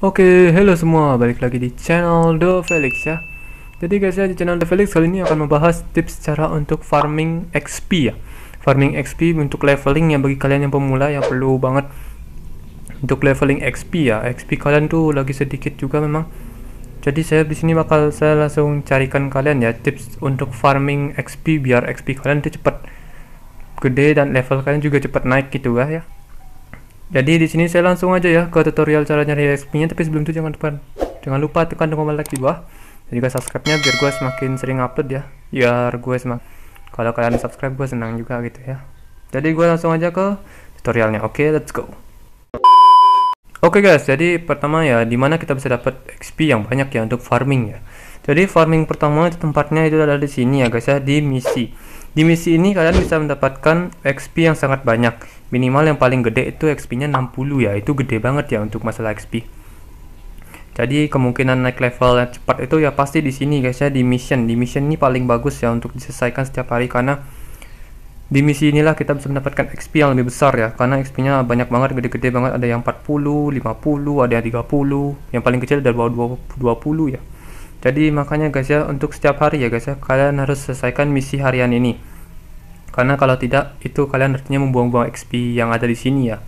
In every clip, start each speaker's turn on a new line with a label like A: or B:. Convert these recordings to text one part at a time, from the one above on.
A: Oke, halo semua, balik lagi di channel The Felix ya. Jadi guys ya di channel The Felix kali ini akan membahas tips cara untuk farming XP ya. Farming XP untuk leveling ya bagi kalian yang pemula yang perlu banget untuk leveling XP ya. XP kalian tuh lagi sedikit juga memang. Jadi saya di sini bakal saya langsung carikan kalian ya tips untuk farming XP biar XP kalian tuh cepat gede dan level kalian juga cepat naik gitu ya. Jadi di sini saya langsung aja ya ke tutorial cara nyari XP-nya, tapi sebelum itu jangan lupa jangan lupa tekan tombol like di bawah dan juga subscribe-nya biar gue semakin sering upload ya. Biar gue semakin kalau kalian subscribe gue senang juga gitu ya. Jadi gue langsung aja ke tutorialnya. Oke, okay, let's go. Oke okay guys, jadi pertama ya dimana kita bisa dapat XP yang banyak ya untuk farming ya. Jadi farming pertama itu tempatnya itu ada di sini ya guys ya di misi. Di misi ini kalian bisa mendapatkan XP yang sangat banyak. Minimal yang paling gede itu XP-nya 60 ya. Itu gede banget ya untuk masalah XP. Jadi kemungkinan naik level yang cepat itu ya pasti di sini guys ya di mission. Di mission ini paling bagus ya untuk diselesaikan setiap hari karena di misi inilah kita bisa mendapatkan XP yang lebih besar ya karena XP-nya banyak banget gede-gede banget ada yang 40, 50, ada yang 30, yang paling kecil ada bawah 20 ya. Jadi makanya guys ya untuk setiap hari ya guys ya kalian harus selesaikan misi harian ini. Karena kalau tidak itu kalian artinya membuang-buang XP yang ada di sini ya.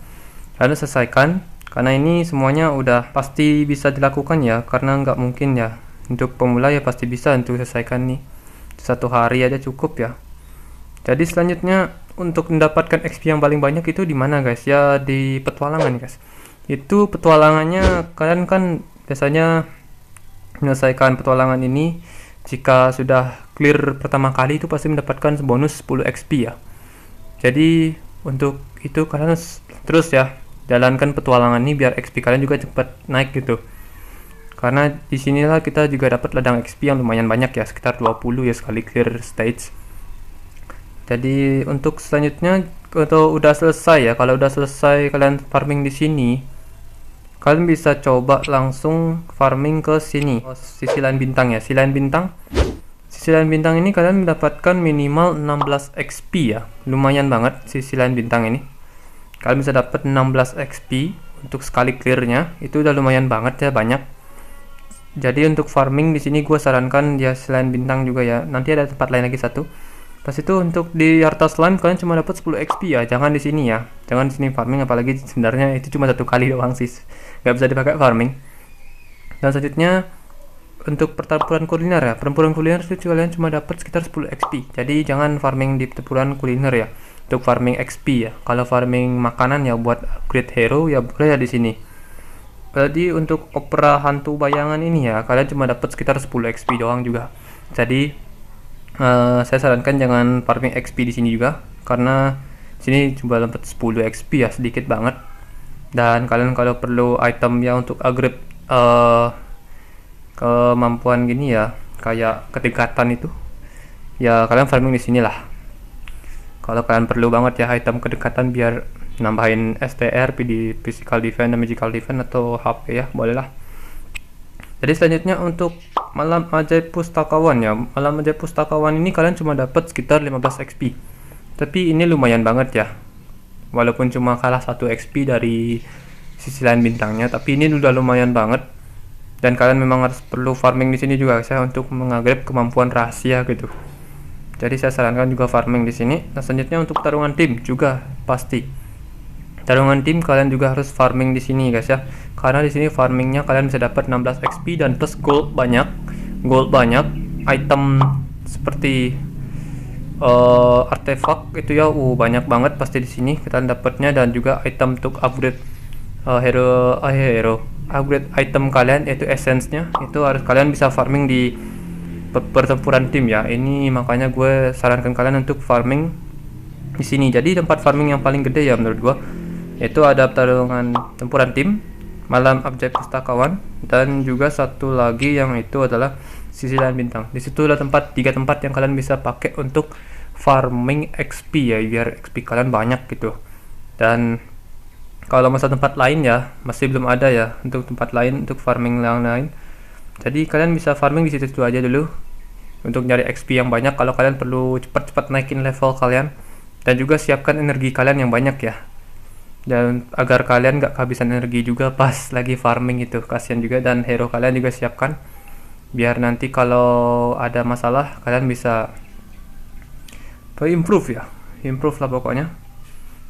A: Harus selesaikan karena ini semuanya udah pasti bisa dilakukan ya karena nggak mungkin ya untuk pemula ya pasti bisa untuk selesaikan nih satu hari aja cukup ya. Jadi selanjutnya untuk mendapatkan XP yang paling banyak itu di mana guys ya di petualangan guys. Itu petualangannya kalian kan biasanya menyelesaikan petualangan ini jika sudah clear pertama kali itu pasti mendapatkan bonus 10 XP ya jadi untuk itu kalian terus ya jalankan petualangan ini biar XP kalian juga cepat naik gitu karena disinilah kita juga dapat ladang XP yang lumayan banyak ya sekitar 20 ya sekali clear stage jadi untuk selanjutnya atau udah selesai ya kalau udah selesai kalian farming di sini kalian bisa coba langsung farming ke sini oh, sisi lain bintang ya sisi lain bintang sisi lain bintang ini kalian mendapatkan minimal 16 XP ya lumayan banget sisi lain bintang ini kalian bisa dapat 16 XP untuk sekali clearnya itu udah lumayan banget ya banyak jadi untuk farming di sini gue sarankan ya selain bintang juga ya nanti ada tempat lain lagi satu Pas itu untuk di harta slime kalian cuma dapat 10 XP ya, jangan di sini ya. Jangan di sini farming apalagi sebenarnya itu cuma satu kali doang sih. nggak bisa dipakai farming. Dan selanjutnya untuk pertempuran kuliner ya. Pertempuran kuliner itu kalian cuma dapat sekitar 10 XP. Jadi jangan farming di pertempuran kuliner ya. Untuk farming XP ya. Kalau farming makanan ya buat upgrade hero ya boleh ya di sini. Jadi untuk opera hantu bayangan ini ya, kalian cuma dapat sekitar 10 XP doang juga. Jadi uh, saya sarankan jangan farming XP di sini juga karena sini cuma dapat 10 XP ya sedikit banget dan kalian kalau perlu item ya untuk agrip uh, eh, kemampuan gini ya kayak kedekatan itu ya kalian farming di sini lah. kalau kalian perlu banget ya item kedekatan biar nambahin STR di physical defense magical defense atau HP ya bolehlah jadi selanjutnya untuk malam ajaib pustakawan ya malam ajaib pustakawan ini kalian cuma dapat sekitar 15 XP tapi ini lumayan banget ya walaupun cuma kalah 1 XP dari sisi lain bintangnya tapi ini udah lumayan banget dan kalian memang harus perlu farming di sini juga saya untuk mengagrip kemampuan rahasia gitu jadi saya sarankan juga farming di sini nah selanjutnya untuk pertarungan tim juga pasti Tarungan tim kalian juga harus farming di sini guys ya. Karena di sini farmingnya kalian bisa dapat 16 XP dan plus gold banyak. Gold banyak, item seperti uh, artefak itu ya uh banyak banget pasti di sini kita dapatnya dan juga item untuk upgrade uh, hero uh, hero upgrade item kalian yaitu essence-nya itu harus kalian bisa farming di pertempuran tim ya. Ini makanya gue sarankan kalian untuk farming di sini. Jadi tempat farming yang paling gede ya menurut gue yaitu ada pertarungan tempuran tim, malam abjad pustakawan, dan juga satu lagi yang itu adalah sisi lain bintang. Di situ ada tempat tiga tempat yang kalian bisa pakai untuk farming XP ya, biar XP kalian banyak gitu. Dan kalau masa tempat lain ya, masih belum ada ya untuk tempat lain untuk farming yang lain. Jadi kalian bisa farming di situ-situ aja dulu untuk nyari XP yang banyak kalau kalian perlu cepat-cepat naikin level kalian dan juga siapkan energi kalian yang banyak ya dan agar kalian gak kehabisan energi juga pas lagi farming itu kasihan juga dan hero kalian juga siapkan biar nanti kalau ada masalah kalian bisa improve ya improve lah pokoknya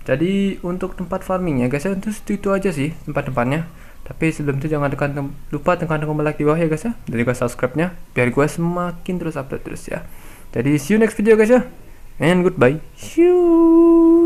A: jadi untuk tempat farmingnya guys ya itu itu aja sih tempat-tempatnya tapi sebelum itu jangan tekan lupa tekan tombol like di bawah ya guys ya dan juga subscribe nya biar gue semakin terus update terus ya jadi see you next video guys ya and goodbye see you